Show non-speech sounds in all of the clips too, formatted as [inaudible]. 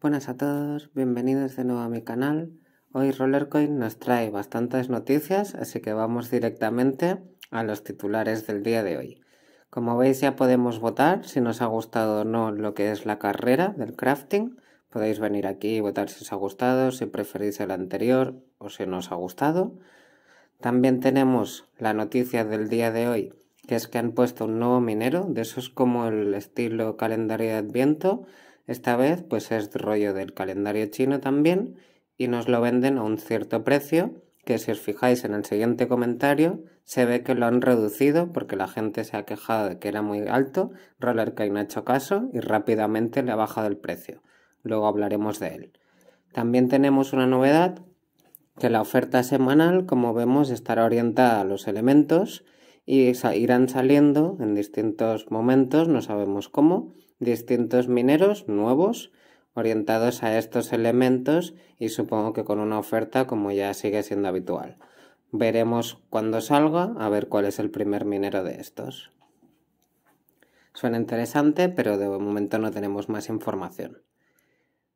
Buenas a todos, bienvenidos de nuevo a mi canal. Hoy Rollercoin nos trae bastantes noticias, así que vamos directamente a los titulares del día de hoy. Como veis ya podemos votar si nos ha gustado o no lo que es la carrera del crafting. Podéis venir aquí y votar si os ha gustado, si preferís el anterior o si no os ha gustado. También tenemos la noticia del día de hoy, que es que han puesto un nuevo minero, de esos como el estilo calendario de Adviento, esta vez pues es rollo del calendario chino también y nos lo venden a un cierto precio que si os fijáis en el siguiente comentario se ve que lo han reducido porque la gente se ha quejado de que era muy alto, Rollercoin ha hecho caso y rápidamente le ha bajado el precio. Luego hablaremos de él. También tenemos una novedad que la oferta semanal, como vemos, estará orientada a los elementos y irán saliendo en distintos momentos, no sabemos cómo, distintos mineros nuevos orientados a estos elementos y supongo que con una oferta como ya sigue siendo habitual. Veremos cuando salga a ver cuál es el primer minero de estos. Suena interesante, pero de momento no tenemos más información.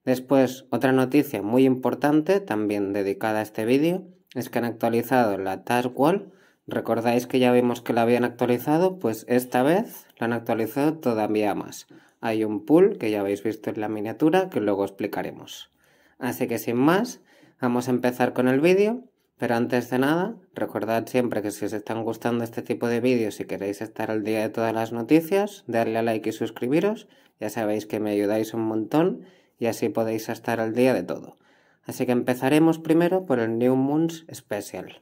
Después, otra noticia muy importante, también dedicada a este vídeo, es que han actualizado la Task Wall. Recordáis que ya vimos que la habían actualizado, pues esta vez la han actualizado todavía más hay un pool que ya habéis visto en la miniatura que luego explicaremos. Así que sin más, vamos a empezar con el vídeo, pero antes de nada, recordad siempre que si os están gustando este tipo de vídeos y queréis estar al día de todas las noticias, darle a like y suscribiros, ya sabéis que me ayudáis un montón y así podéis estar al día de todo. Así que empezaremos primero por el New Moons Special.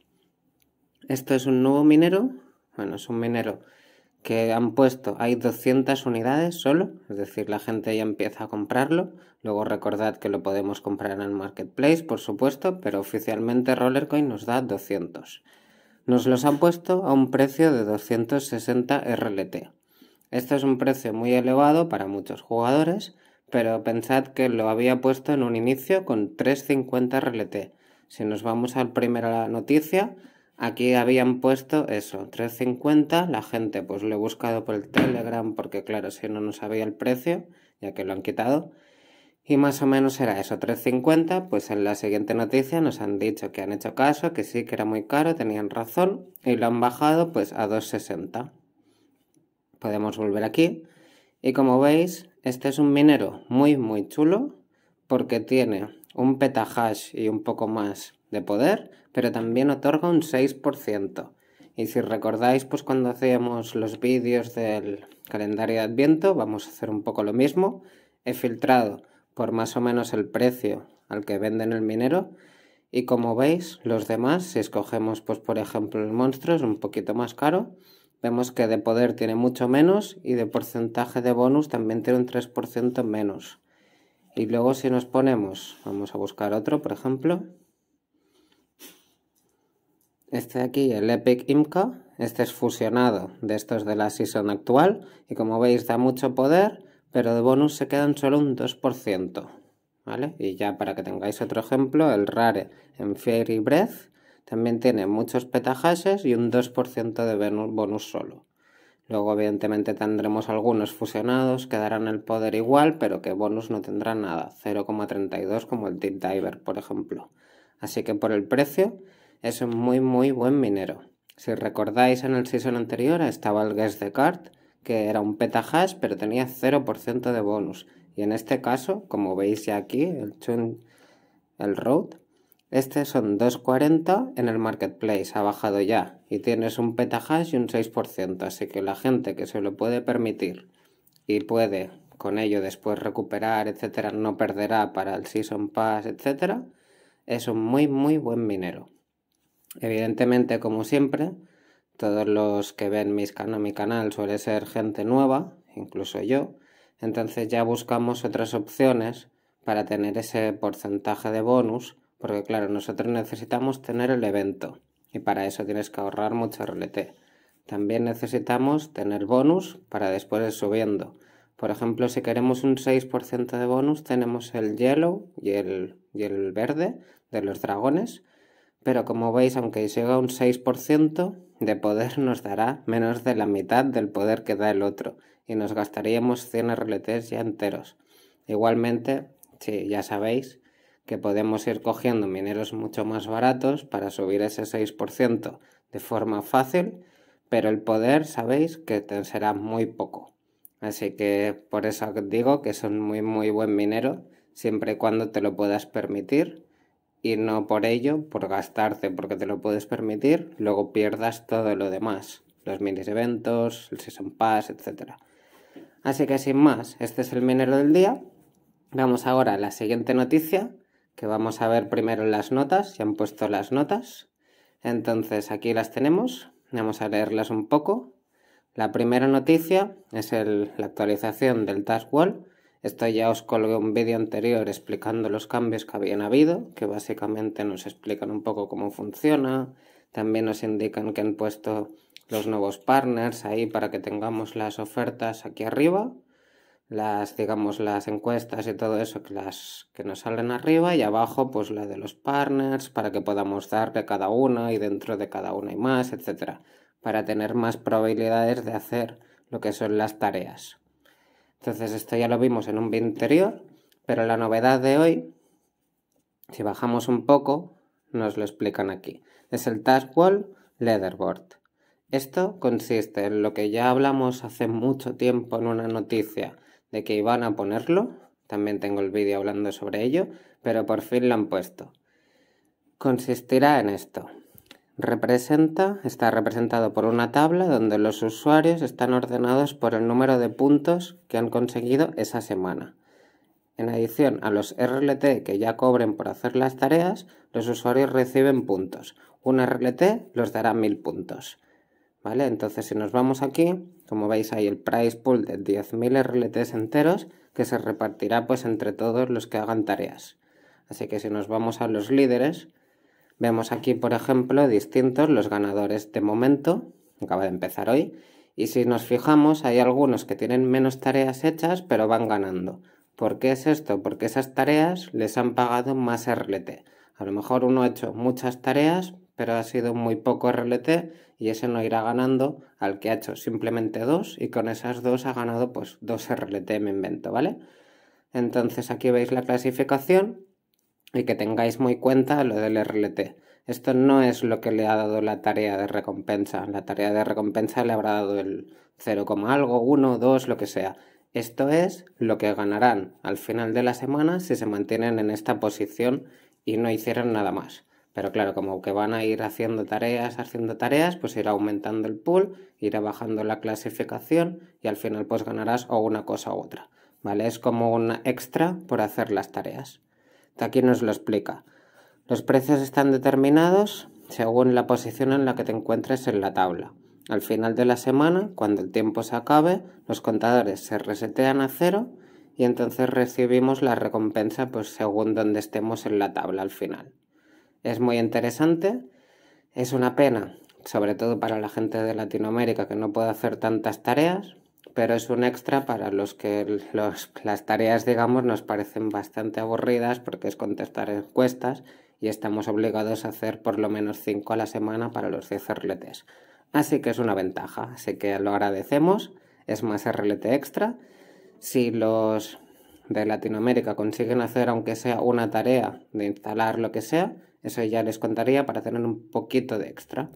Esto es un nuevo minero, bueno, es un minero que han puesto, hay 200 unidades solo, es decir, la gente ya empieza a comprarlo. Luego recordad que lo podemos comprar en el marketplace, por supuesto, pero oficialmente Rollercoin nos da 200. Nos los han puesto a un precio de 260 RLT. Esto es un precio muy elevado para muchos jugadores, pero pensad que lo había puesto en un inicio con 350 RLT. Si nos vamos al primero la noticia, Aquí habían puesto eso, 3.50, la gente pues lo he buscado por el Telegram porque claro, si no, no sabía el precio, ya que lo han quitado. Y más o menos era eso, 3.50, pues en la siguiente noticia nos han dicho que han hecho caso, que sí, que era muy caro, tenían razón, y lo han bajado pues a 2.60. Podemos volver aquí, y como veis, este es un minero muy muy chulo, porque tiene un petahash y un poco más de poder, pero también otorga un 6%. Y si recordáis, pues cuando hacíamos los vídeos del calendario de Adviento, vamos a hacer un poco lo mismo. He filtrado por más o menos el precio al que venden el minero. Y como veis, los demás, si escogemos, pues por ejemplo, el monstruo, es un poquito más caro. Vemos que de poder tiene mucho menos y de porcentaje de bonus también tiene un 3% menos. Y luego si nos ponemos, vamos a buscar otro, por ejemplo, este de aquí, el Epic Imco, este es fusionado de estos de la season actual y como veis da mucho poder, pero de bonus se quedan solo un 2%. ¿Vale? Y ya para que tengáis otro ejemplo, el Rare en Fairy Breath también tiene muchos petahashes y un 2% de bonus solo. Luego evidentemente tendremos algunos fusionados que darán el poder igual, pero que bonus no tendrán nada, 0,32 como el Deep Diver por ejemplo. Así que por el precio es un muy muy buen minero. Si recordáis en el season anterior estaba el guest de card, que era un petahash pero tenía 0% de bonus. Y en este caso, como veis ya aquí, el el road, este son 2.40 en el marketplace, ha bajado ya. Y tienes un petahash y un 6%, así que la gente que se lo puede permitir y puede con ello después recuperar, etcétera, no perderá para el Season Pass, etcétera, es un muy muy buen minero. Evidentemente, como siempre, todos los que ven mis mi canal suele ser gente nueva, incluso yo, entonces ya buscamos otras opciones para tener ese porcentaje de bonus, porque claro, nosotros necesitamos tener el evento y para eso tienes que ahorrar mucho rolete. También necesitamos tener bonus para después subiendo. Por ejemplo, si queremos un 6% de bonus, tenemos el yellow y el, y el verde de los dragones pero como veis, aunque llega a un 6% de poder, nos dará menos de la mitad del poder que da el otro y nos gastaríamos 100 RLTs ya enteros. Igualmente, si ya sabéis que podemos ir cogiendo mineros mucho más baratos para subir ese 6% de forma fácil, pero el poder sabéis que te será muy poco. Así que por eso digo que son muy muy buen minero siempre y cuando te lo puedas permitir y no por ello, por gastarte porque te lo puedes permitir, luego pierdas todo lo demás, los mini eventos, el season pass, etc. Así que sin más, este es el minero del día. Vamos ahora a la siguiente noticia, que vamos a ver primero las notas, ya han puesto las notas. Entonces aquí las tenemos, vamos a leerlas un poco. La primera noticia es la actualización del Task Wall esto ya os colgué un vídeo anterior explicando los cambios que habían habido, que básicamente nos explican un poco cómo funciona, también nos indican que han puesto los nuevos partners ahí para que tengamos las ofertas aquí arriba, las digamos las encuestas y todo eso que las que nos salen arriba y abajo pues la de los partners para que podamos darle cada una y dentro de cada una y más, etcétera, para tener más probabilidades de hacer lo que son las tareas. Entonces esto ya lo vimos en un vídeo anterior, pero la novedad de hoy, si bajamos un poco, nos lo explican aquí. Es el Task Wall Leaderboard. Esto consiste en lo que ya hablamos hace mucho tiempo en una noticia de que iban a ponerlo. También tengo el vídeo hablando sobre ello, pero por fin lo han puesto. Consistirá en esto representa está representado por una tabla donde los usuarios están ordenados por el número de puntos que han conseguido esa semana. En adición a los RLT que ya cobren por hacer las tareas, los usuarios reciben puntos. Un RLT los dará 1000 puntos. ¿Vale? Entonces si nos vamos aquí, como veis hay el price pool de 10.000 RLTs enteros que se repartirá pues entre todos los que hagan tareas. Así que si nos vamos a los líderes, Vemos aquí, por ejemplo, distintos los ganadores de momento, acaba de empezar hoy, y si nos fijamos hay algunos que tienen menos tareas hechas pero van ganando. ¿Por qué es esto? Porque esas tareas les han pagado más RLT. A lo mejor uno ha hecho muchas tareas pero ha sido muy poco RLT y ese no irá ganando al que ha hecho simplemente dos y con esas dos ha ganado pues dos RLT me invento, ¿vale? Entonces aquí veis la clasificación y que tengáis muy cuenta lo del RLT. Esto no es lo que le ha dado la tarea de recompensa. La tarea de recompensa le habrá dado el 0, algo, 1, 2, lo que sea. Esto es lo que ganarán al final de la semana si se mantienen en esta posición y no hicieran nada más. Pero claro, como que van a ir haciendo tareas, haciendo tareas, pues irá aumentando el pool, irá bajando la clasificación y al final pues ganarás o una cosa u otra. ¿Vale? Es como una extra por hacer las tareas aquí nos lo explica. Los precios están determinados según la posición en la que te encuentres en la tabla. Al final de la semana, cuando el tiempo se acabe, los contadores se resetean a cero y entonces recibimos la recompensa pues, según donde estemos en la tabla al final. Es muy interesante, es una pena, sobre todo para la gente de Latinoamérica que no puede hacer tantas tareas, pero es un extra para los que las tareas, digamos, nos parecen bastante aburridas porque es contestar encuestas y estamos obligados a hacer por lo menos 5 a la semana para los 10 RLTs. Así que es una ventaja, así que lo agradecemos, es más RLT extra. Si los de Latinoamérica consiguen hacer aunque sea una tarea de instalar lo que sea, eso ya les contaría para tener un poquito de extra.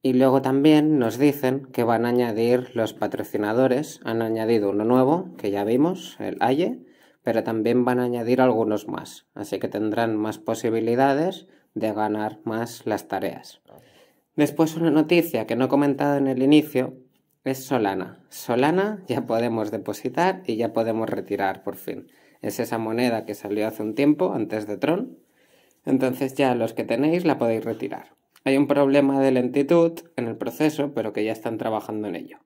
Y luego también nos dicen que van a añadir los patrocinadores. Han añadido uno nuevo, que ya vimos, el AYE, pero también van a añadir algunos más. Así que tendrán más posibilidades de ganar más las tareas. Después una noticia que no he comentado en el inicio es Solana. Solana ya podemos depositar y ya podemos retirar por fin. Es esa moneda que salió hace un tiempo antes de Tron. Entonces ya los que tenéis la podéis retirar. Hay un problema de lentitud en el proceso, pero que ya están trabajando en ello.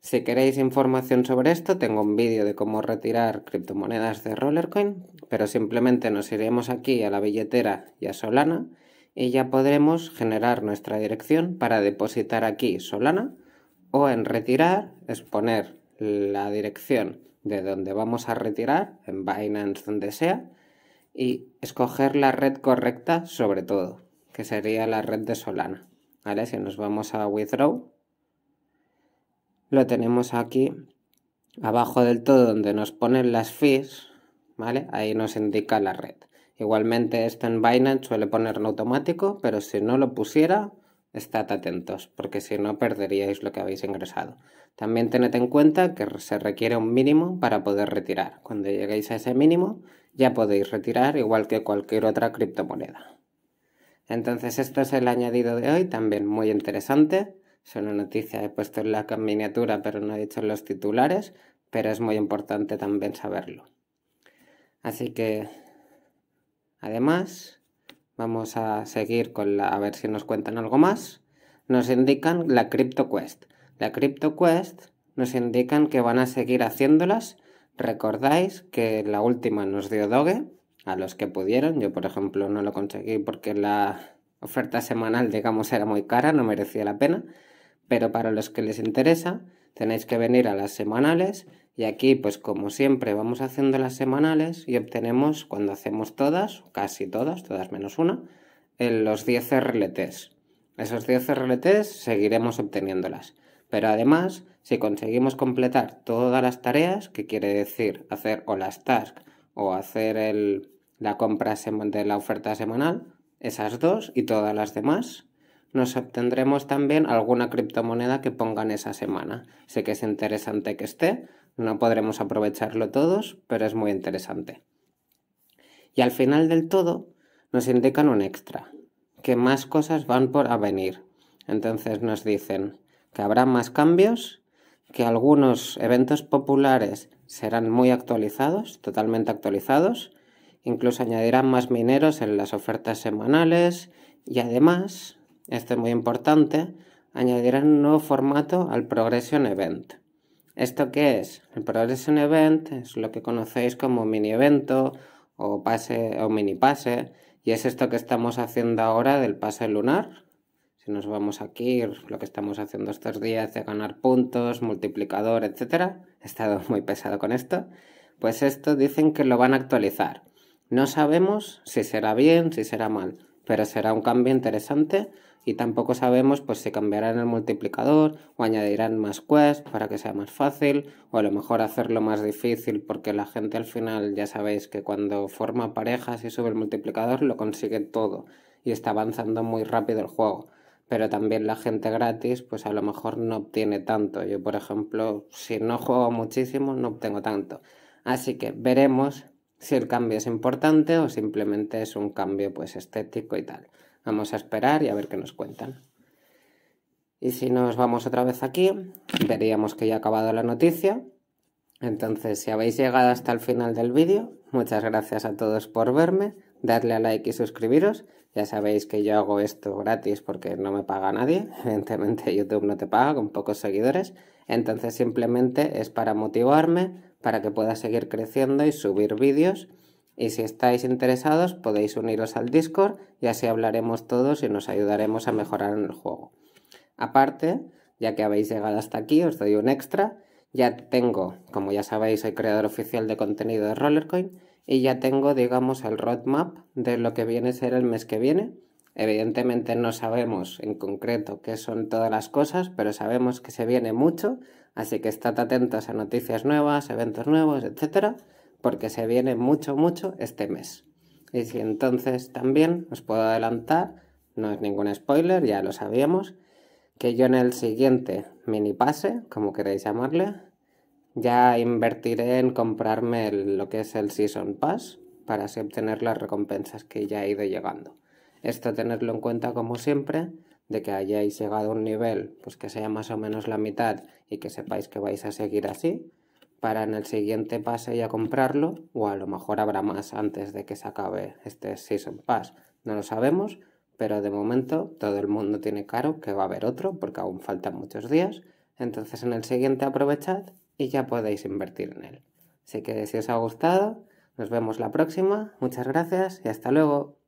Si queréis información sobre esto, tengo un vídeo de cómo retirar criptomonedas de Rollercoin, pero simplemente nos iremos aquí a la billetera y a Solana y ya podremos generar nuestra dirección para depositar aquí Solana o en retirar es poner la dirección de donde vamos a retirar, en Binance donde sea, y escoger la red correcta sobre todo que sería la red de Solana. ¿Vale? Si nos vamos a Withdraw, lo tenemos aquí abajo del todo donde nos ponen las fees, ¿vale? Ahí nos indica la red. Igualmente esto en Binance suele ponerlo automático, pero si no lo pusiera, estad atentos, porque si no perderíais lo que habéis ingresado. También tened en cuenta que se requiere un mínimo para poder retirar. Cuando lleguéis a ese mínimo, ya podéis retirar igual que cualquier otra criptomoneda. Entonces esto es el añadido de hoy, también muy interesante. Es una noticia, he puesto en la miniatura pero no he dicho los titulares, pero es muy importante también saberlo. Así que, además, vamos a seguir con la, a ver si nos cuentan algo más. Nos indican la CryptoQuest. La CryptoQuest nos indican que van a seguir haciéndolas. Recordáis que la última nos dio Doge, a los que pudieron. Yo, por ejemplo, no lo conseguí porque la oferta semanal, digamos, era muy cara, no merecía la pena. Pero para los que les interesa, tenéis que venir a las semanales. Y aquí, pues como siempre, vamos haciendo las semanales y obtenemos, cuando hacemos todas, casi todas, todas menos una, los 10 RLTs. Esos 10 RLTs seguiremos obteniéndolas. Pero además, si conseguimos completar todas las tareas, que quiere decir hacer o las tasks o hacer el, la compra de la oferta semanal, esas dos y todas las demás. Nos obtendremos también alguna criptomoneda que pongan esa semana. Sé que es interesante que esté, no podremos aprovecharlo todos, pero es muy interesante. Y al final del todo nos indican un extra, que más cosas van por avenir venir. Entonces nos dicen que habrá más cambios, que algunos eventos populares serán muy actualizados, totalmente actualizados, Incluso añadirán más mineros en las ofertas semanales y además, esto es muy importante, añadirán un nuevo formato al Progression Event. ¿Esto qué es? El Progression Event es lo que conocéis como mini evento o pase o mini pase y es esto que estamos haciendo ahora del pase lunar. Si nos vamos aquí, lo que estamos haciendo estos días de ganar puntos, multiplicador, etcétera, he estado [laughs] muy pesado con esto. Pues esto dicen que lo van a actualizar. No sabemos si será bien, si será mal, pero será un cambio interesante y tampoco sabemos pues si cambiarán el multiplicador o añadirán más quests para que sea más fácil o a lo mejor hacerlo más difícil porque la gente al final ya sabéis que cuando forma parejas y sube el multiplicador lo consigue todo y está avanzando muy rápido el juego pero también la gente gratis pues a lo mejor no obtiene tanto yo por ejemplo si no juego muchísimo no obtengo tanto así que veremos si el cambio es importante o simplemente es un cambio pues estético y tal. Vamos a esperar y a ver qué nos cuentan. Y si nos vamos otra vez aquí, veríamos que ya ha acabado la noticia. Entonces, si habéis llegado hasta el final del vídeo, muchas gracias a todos por verme. Dadle a like y suscribiros. Ya sabéis que yo hago esto gratis porque no me paga nadie. [laughs] Evidentemente YouTube no te paga con pocos seguidores. Entonces simplemente es para motivarme, para que pueda seguir creciendo y subir vídeos. Y si estáis interesados podéis uniros al Discord y así hablaremos todos y nos ayudaremos a mejorar en el juego. Aparte, ya que habéis llegado hasta aquí, os doy un extra. Ya tengo, como ya sabéis, soy creador oficial de contenido de Rollercoin y ya tengo, digamos, el roadmap de lo que viene a ser el mes que viene. Evidentemente no sabemos en concreto qué son todas las cosas, pero sabemos que se viene mucho Así que estad atentos a noticias nuevas, eventos nuevos, etcétera, porque se viene mucho, mucho este mes. Y si entonces también os puedo adelantar, no es ningún spoiler, ya lo sabíamos, que yo en el siguiente mini pase, como queréis llamarle, ya invertiré en comprarme lo que es el Season Pass para así obtener las recompensas que ya he ido llegando. Esto tenerlo en cuenta como siempre de que hayáis llegado a un nivel pues que sea más o menos la mitad y que sepáis que vais a seguir así para en el siguiente pase a comprarlo o a lo mejor habrá más antes de que se acabe este Season Pass. No lo sabemos, pero de momento todo el mundo tiene claro que va a haber otro porque aún faltan muchos días. Entonces en el siguiente aprovechad y ya podéis invertir en él. Así que si os ha gustado, nos vemos la próxima. Muchas gracias y hasta luego.